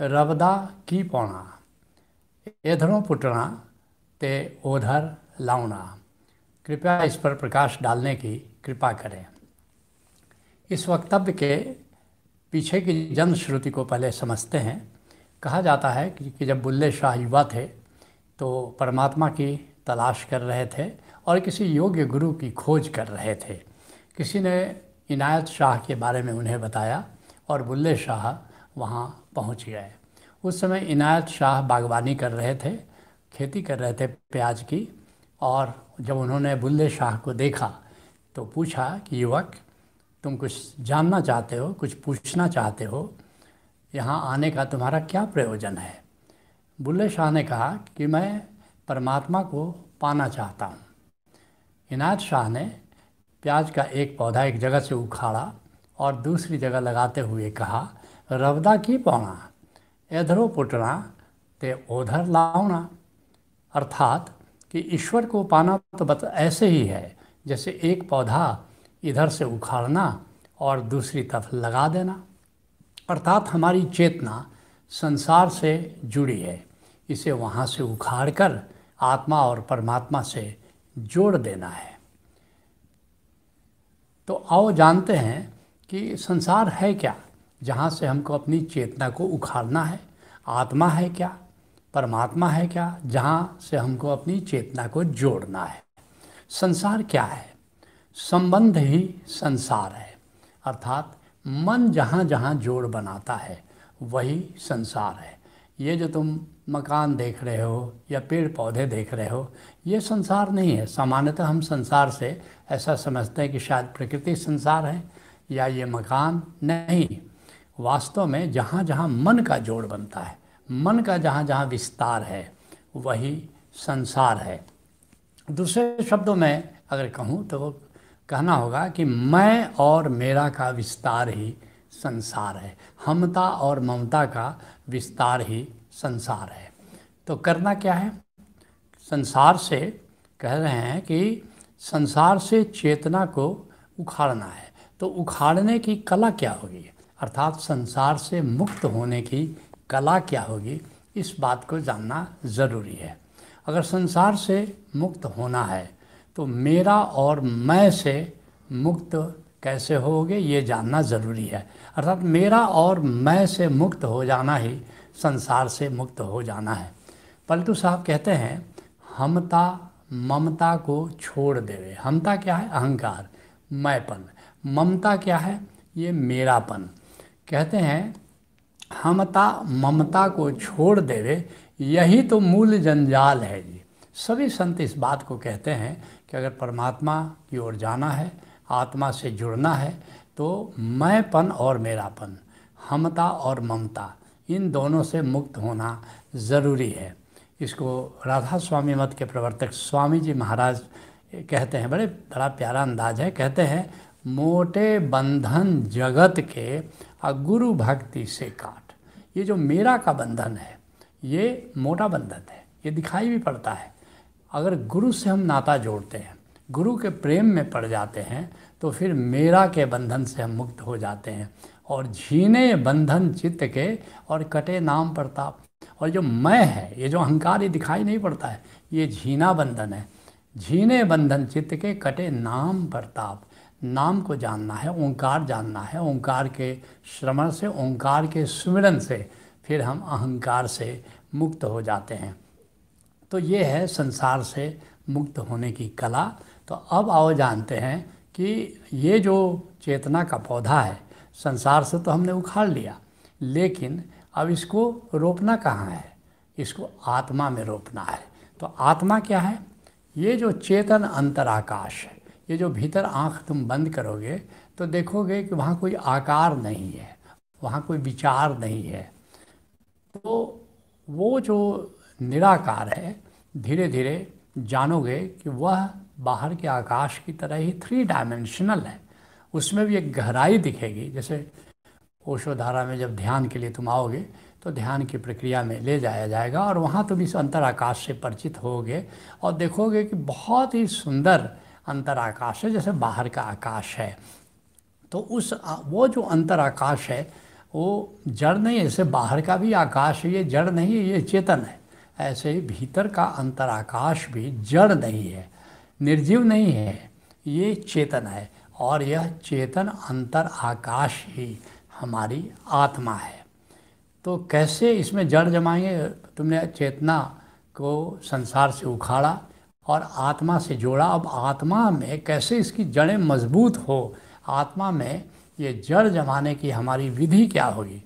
रबदा की पौना इधरों पुटना ते ओधर लाउना कृपया इस पर प्रकाश डालने की कृपा करें इस वक्तव्य के पीछे की जन्म श्रुति को पहले समझते हैं कहा जाता है कि जब बुल्ले शाह युवा थे तो परमात्मा की तलाश कर रहे थे और किसी योग्य गुरु की खोज कर रहे थे किसी ने इनायत शाह के बारे में उन्हें बताया और बुल्ले शाह वहाँ पहुँच गए उस समय इनायत शाह बागवानी कर रहे थे खेती कर रहे थे प्याज की और जब उन्होंने बुल्ले शाह को देखा तो पूछा कि युवक तुम कुछ जानना चाहते हो कुछ पूछना चाहते हो यहाँ आने का तुम्हारा क्या प्रयोजन है बुल्ले शाह ने कहा कि मैं परमात्मा को पाना चाहता हूँ इनायत शाह ने प्याज का एक पौधा एक जगह से उखाड़ा और दूसरी जगह लगाते हुए कहा की पाना इधरों पुटना ते उधर लाना अर्थात कि ईश्वर को पाना तो बस ऐसे ही है जैसे एक पौधा इधर से उखाड़ना और दूसरी तरफ लगा देना अर्थात हमारी चेतना संसार से जुड़ी है इसे वहाँ से उखाड़ कर आत्मा और परमात्मा से जोड़ देना है तो आओ जानते हैं कि संसार है क्या जहाँ से हमको अपनी चेतना को उखाड़ना है आत्मा है क्या परमात्मा है क्या जहाँ से हमको अपनी चेतना को जोड़ना है संसार क्या है संबंध ही संसार है अर्थात मन जहाँ जहाँ जोड़ बनाता है वही संसार है ये जो तुम मकान देख रहे हो या पेड़ पौधे देख रहे हो ये संसार नहीं है सामान्यतः हम संसार से ऐसा समझते हैं कि शायद प्रकृति संसार है या ये मकान नहीं वास्तव में जहाँ जहाँ मन का जोड़ बनता है मन का जहाँ जहाँ विस्तार है वही संसार है दूसरे शब्दों में अगर कहूँ तो कहना होगा कि मैं और मेरा का विस्तार ही संसार है हमता और ममता का विस्तार ही संसार है तो करना क्या है संसार से कह रहे हैं कि संसार से चेतना को उखाड़ना है तो उखाड़ने की कला क्या होगी अर्थात संसार से मुक्त होने की कला क्या होगी इस बात को जानना ज़रूरी है अगर संसार से मुक्त होना है तो मेरा और मैं से मुक्त कैसे होगे ये जानना ज़रूरी है अर्थात मेरा और मैं से मुक्त हो जाना ही संसार से मुक्त हो जाना है पलटू साहब कहते हैं हमता ममता को छोड़ देवे हमता क्या है अहंकार मैंपन ममता क्या है ये मेरापन कहते हैं हमता ममता को छोड़ देवे यही तो मूल जंजाल है जी सभी संत इस बात को कहते हैं कि अगर परमात्मा की ओर जाना है आत्मा से जुड़ना है तो मैंपन और मेरापन हमता और ममता इन दोनों से मुक्त होना ज़रूरी है इसको राधा स्वामी मत के प्रवर्तक स्वामी जी महाराज कहते हैं बड़े बड़ा प्यारा अंदाज है कहते हैं मोटे बंधन जगत के और गुरु भक्ति से काट ये जो मेरा का बंधन है ये मोटा बंधन है ये दिखाई भी पड़ता है अगर गुरु से हम नाता जोड़ते हैं गुरु के प्रेम में पड़ जाते हैं तो फिर मेरा के बंधन से हम मुक्त हो जाते हैं और झीने बंधन चित्त के और कटे नाम प्रताप और जो मैं है ये जो अहंकार ये दिखाई नहीं पड़ता है ये झीना बंधन है झीने बंधन चित्त के कटे नाम प्रताप नाम को जानना है ओंकार जानना है ओंकार के श्रवण से ओंकार के स्मरण से फिर हम अहंकार से मुक्त हो जाते हैं तो ये है संसार से मुक्त होने की कला तो अब आओ जानते हैं कि ये जो चेतना का पौधा है संसार से तो हमने उखाड़ लिया लेकिन अब इसको रोपना कहाँ है इसको आत्मा में रोपना है तो आत्मा क्या है ये जो चेतन अंतराकाश है ये जो भीतर आँख तुम बंद करोगे तो देखोगे कि वहाँ कोई आकार नहीं है वहाँ कोई विचार नहीं है तो वो जो निराकार है धीरे धीरे जानोगे कि वह बाहर के आकाश की तरह ही थ्री डायमेंशनल है उसमें भी एक गहराई दिखेगी जैसे ओशोधारा में जब ध्यान के लिए तुम आओगे तो ध्यान की प्रक्रिया में ले जाया जाएगा और वहाँ तुम इस अंतर आकाश से परिचित होगे और देखोगे कि बहुत ही सुंदर अंतर आकाश है जैसे बाहर का आकाश है तो उस वो जो अंतर आकाश है वो जड़ नहीं है जैसे बाहर का भी आकाश है ये जड़ नहीं है ये चेतन है ऐसे ही भीतर का अंतर आकाश भी जड़ नहीं है निर्जीव नहीं है ये चेतन है और यह चेतन अंतर आकाश ही हमारी आत्मा है तो कैसे इसमें जड़ जमाएंगे तुमने चेतना को संसार से उखाड़ा और आत्मा से जोड़ा अब आत्मा में कैसे इसकी जड़ें मजबूत हो आत्मा में ये जड़ जमाने की हमारी विधि क्या होगी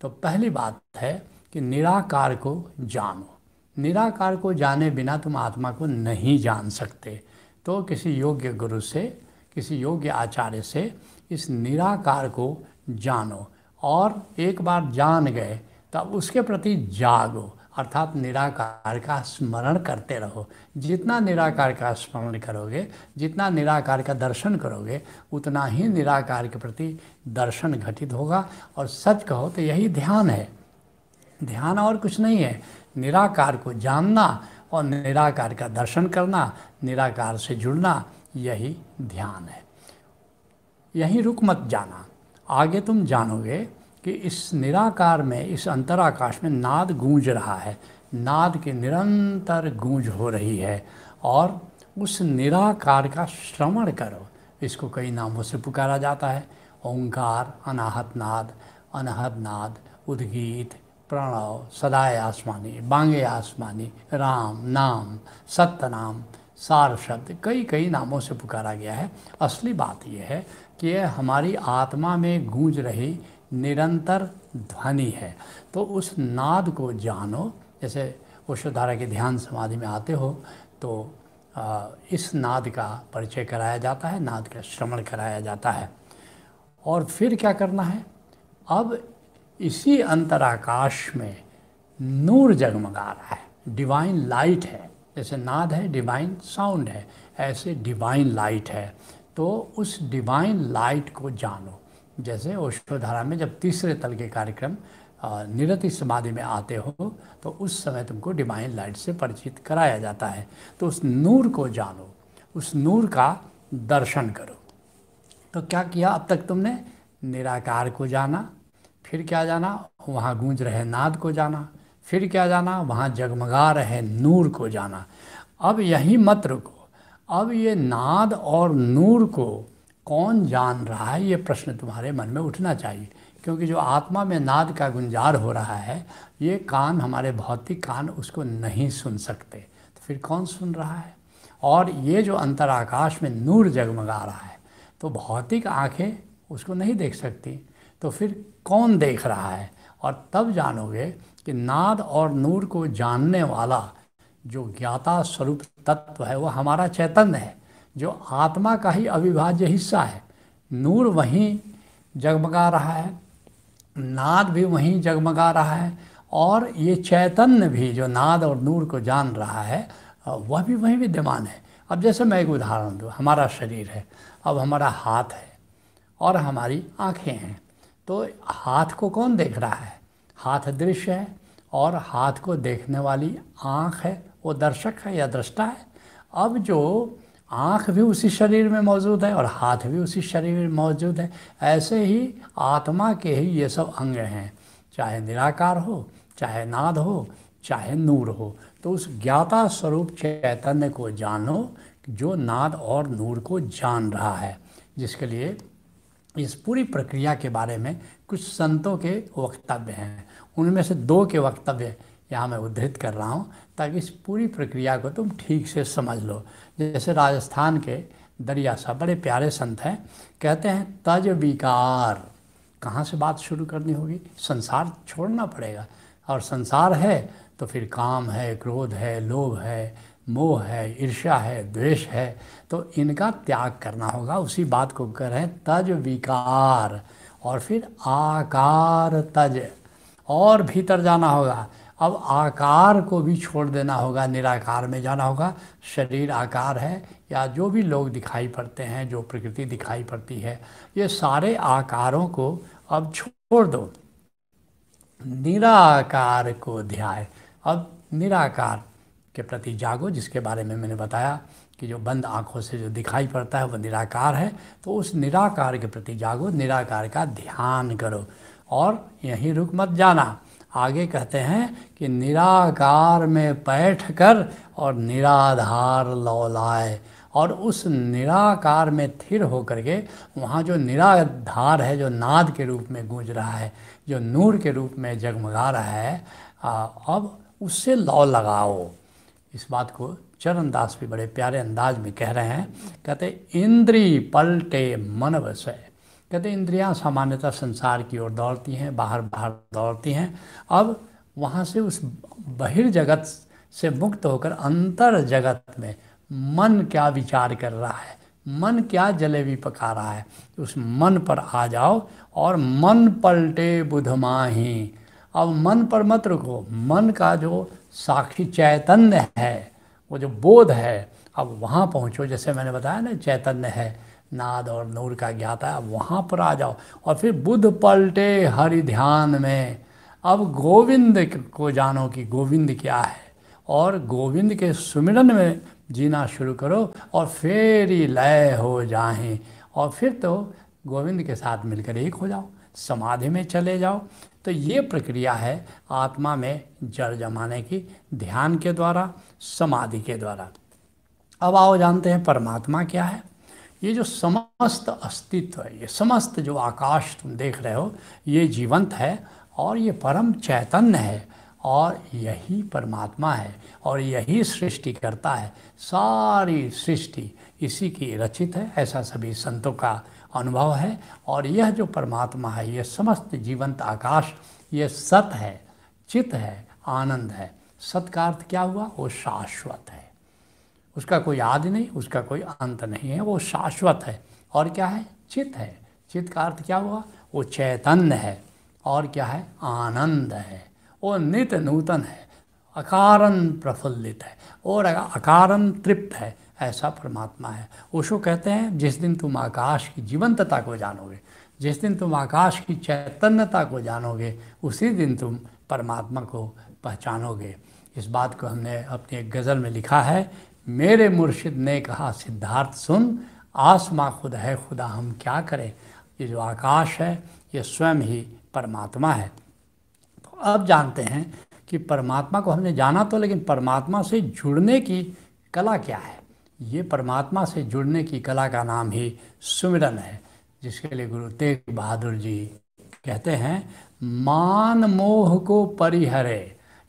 तो पहली बात है कि निराकार को जानो निराकार को जाने बिना तुम आत्मा को नहीं जान सकते तो किसी योग्य गुरु से किसी योग्य आचार्य से इस निराकार को जानो और एक बार जान गए तब उसके प्रति जागो अर्थात निराकार का स्मरण करते रहो जितना निराकार का स्मरण करोगे जितना निराकार का दर्शन करोगे उतना ही निराकार के प्रति दर्शन घटित होगा और सच कहो तो यही ध्यान है ध्यान और कुछ नहीं है निराकार को जानना और निराकार का दर्शन करना निराकार से जुड़ना यही ध्यान है यही रुक मत जाना आगे तुम जानोगे कि इस निराकार में इस अंतराकाश में नाद गूंज रहा है नाद के निरंतर गूंज हो रही है और उस निराकार का श्रवण करो इसको कई नामों से पुकारा जाता है ओंकार अनाहत नाद अनहद नाद उद्गीत प्रणव सदाए आसमानी बांगे आसमानी राम नाम सत्यनाम सार शब्द कई कई नामों से पुकारा गया है असली बात यह है कि यह हमारी आत्मा में गूंज रही निरंतर ध्वनि है तो उस नाद को जानो जैसे उषधारा के ध्यान समाधि में आते हो तो इस नाद का परिचय कराया जाता है नाद का श्रवण कराया जाता है और फिर क्या करना है अब इसी अंतराकाश में नूर जगमगा रहा है डिवाइन लाइट है जैसे नाद है डिवाइन साउंड है ऐसे डिवाइन लाइट है तो उस डिवाइन लाइट को जानो जैसे ओशोधारा में जब तीसरे तल के कार्यक्रम निरति समाधि में आते हो तो उस समय तुमको डिवाइन लाइट से परिचित कराया जाता है तो उस नूर को जानो उस नूर का दर्शन करो तो क्या किया अब तक तुमने निराकार को जाना फिर क्या जाना वहाँ गूंज रहे नाद को जाना फिर क्या जाना वहाँ जगमगा रहे नूर को जाना अब यही मत रुको अब ये नाद और नूर को कौन जान रहा है ये प्रश्न तुम्हारे मन में उठना चाहिए क्योंकि जो आत्मा में नाद का गुंजार हो रहा है ये कान हमारे भौतिक कान उसको नहीं सुन सकते तो फिर कौन सुन रहा है और ये जो अंतराकाश में नूर जगमगा रहा है तो भौतिक आँखें उसको नहीं देख सकती तो फिर कौन देख रहा है और तब जानोगे कि नाद और नूर को जानने वाला जो ज्ञाता स्वरूप तत्व है वो हमारा चैतन्य है जो आत्मा का ही अविभाज्य हिस्सा है नूर वहीं जगमगा रहा है नाद भी वहीं जगमगा रहा है और ये चैतन्य भी जो नाद और नूर को जान रहा है वह भी वहीं विद्यमान है अब जैसे मैं एक उदाहरण दूँ हमारा शरीर है अब हमारा हाथ है और हमारी आँखें हैं तो हाथ को कौन देख रहा है हाथ दृश्य है और हाथ को देखने वाली आँख है वो दर्शक है या दृष्टा है अब जो आँख भी उसी शरीर में मौजूद है और हाथ भी उसी शरीर में मौजूद है ऐसे ही आत्मा के ही ये सब अंग हैं चाहे निराकार हो चाहे नाद हो चाहे नूर हो तो उस ज्ञाता स्वरूप चैतन्य को जानो जो नाद और नूर को जान रहा है जिसके लिए इस पूरी प्रक्रिया के बारे में कुछ संतों के वक्तव्य हैं उनमें से दो के वक्तव्य यहाँ मैं उद्धृत कर रहा हूँ ताकि इस पूरी प्रक्रिया को तुम ठीक से समझ लो जैसे राजस्थान के दरिया साहब बड़े प्यारे संत हैं कहते हैं तज विकार कहाँ से बात शुरू करनी होगी संसार छोड़ना पड़ेगा और संसार है तो फिर काम है क्रोध है लोभ है मोह है ईर्ष्या है द्वेष है तो इनका त्याग करना होगा उसी बात को कह रहे हैं तज विकार और फिर आकार तज और भीतर जाना होगा अब आकार को भी छोड़ देना होगा निराकार में जाना होगा शरीर आकार है या जो भी लोग दिखाई पड़ते हैं जो प्रकृति दिखाई पड़ती है ये सारे आकारों को अब छोड़ दो निराकार को ध्याय अब निराकार के प्रति जागो जिसके बारे में मैंने बताया कि जो बंद आँखों से जो दिखाई पड़ता है वह निराकार है तो उस निराकार के प्रति जागो निराकार का ध्यान करो और यहीं रुक मत जाना आगे कहते हैं कि निराकार में बैठ कर और निराधार लौलाए और उस निराकार में थिर होकर के वहाँ जो निराधार है जो नाद के रूप में गूंज रहा है जो नूर के रूप में जगमगा रहा है अब उससे लौ लगाओ इस बात को चरण दास भी बड़े प्यारे अंदाज में कह रहे हैं कहते इंद्री पलटे मन वसय कहते इंद्रियां सामान्यतः संसार की ओर दौड़ती हैं बाहर बाहर दौड़ती हैं अब वहाँ से उस बहिर्जगत से मुक्त होकर अंतर जगत में मन क्या विचार कर रहा है मन क्या जलेबी पका रहा है उस मन पर आ जाओ और मन पलटे बुधमाही अब मन पर मत रुको मन का जो साक्षी चैतन्य है वो जो बोध है अब वहाँ पहुँचो जैसे मैंने बताया ना चैतन्य है नाद और नूर का ज्ञाता है वहाँ पर आ जाओ और फिर बुद्ध पलटे हरि ध्यान में अब गोविंद को जानो कि गोविंद क्या है और गोविंद के सुमिरन में जीना शुरू करो और फिर ही लय हो जाएं और फिर तो गोविंद के साथ मिलकर एक हो जाओ समाधि में चले जाओ तो ये प्रक्रिया है आत्मा में जड़ जमाने की ध्यान के द्वारा समाधि के द्वारा अब आओ जानते हैं परमात्मा क्या है ये जो समस्त अस्तित्व है ये समस्त जो आकाश तुम देख रहे हो ये जीवंत है और ये परम चैतन्य है और यही परमात्मा है और यही सृष्टि करता है सारी सृष्टि इसी की रचित है ऐसा सभी संतों का अनुभव है और यह जो परमात्मा है यह समस्त जीवंत आकाश यह सत है चित है आनंद है सत का अर्थ क्या हुआ वो शाश्वत है उसका कोई आदि नहीं उसका कोई अंत नहीं है वो शाश्वत है और क्या है चित है चित का अर्थ क्या हुआ वो चैतन्य है और क्या है आनंद है वो नित नूतन है अकारण प्रफुल्लित है और अकारण तृप्त है ऐसा परमात्मा है उसको कहते हैं जिस दिन तुम आकाश की जीवंतता को जानोगे जिस दिन तुम आकाश की चैतन्यता को जानोगे उसी दिन तुम परमात्मा को पहचानोगे इस बात को हमने अपनी एक गज़ल में लिखा है मेरे मुर्शिद ने कहा सिद्धार्थ सुन आसमा खुद है खुदा हम क्या करें ये जो आकाश है ये स्वयं ही परमात्मा है तो अब जानते हैं कि परमात्मा को हमने जाना तो लेकिन परमात्मा से जुड़ने की कला क्या है ये परमात्मा से जुड़ने की कला का नाम ही सुमिरन है जिसके लिए गुरु तेग बहादुर जी कहते हैं मान मोह को परिहरे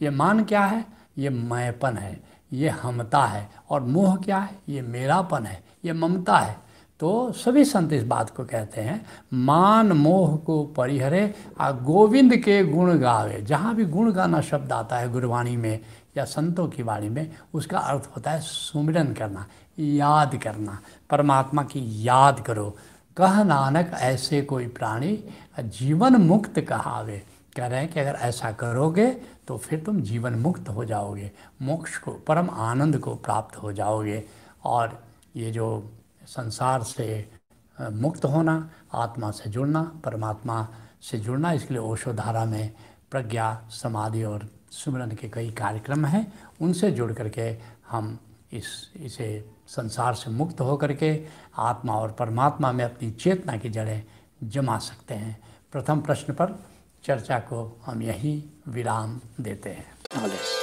ये मान क्या है ये मैपन है ये हमता है और मोह क्या है ये मेरापन है ये ममता है तो सभी संत इस बात को कहते हैं मान मोह को परिहरे आ गोविंद के गुण गावे जहाँ भी गुण गाना शब्द आता है गुरुवाणी में या संतों की वाणी में उसका अर्थ होता है सुमिरन करना याद करना परमात्मा की याद करो कह नानक ऐसे कोई प्राणी जीवन मुक्त कहावे कह रहे हैं कि अगर ऐसा करोगे तो फिर तुम जीवन मुक्त हो जाओगे मोक्ष को परम आनंद को प्राप्त हो जाओगे और ये जो संसार से मुक्त होना आत्मा से जुड़ना परमात्मा से जुड़ना इसके लिए ओशोधारा में प्रज्ञा समाधि और सुमिरन के कई कार्यक्रम हैं उनसे जुड़ करके हम इस इसे संसार से मुक्त होकर के आत्मा और परमात्मा में अपनी चेतना की जड़ें जमा सकते हैं प्रथम प्रश्न पर चर्चा को हम यहीं विराम देते हैं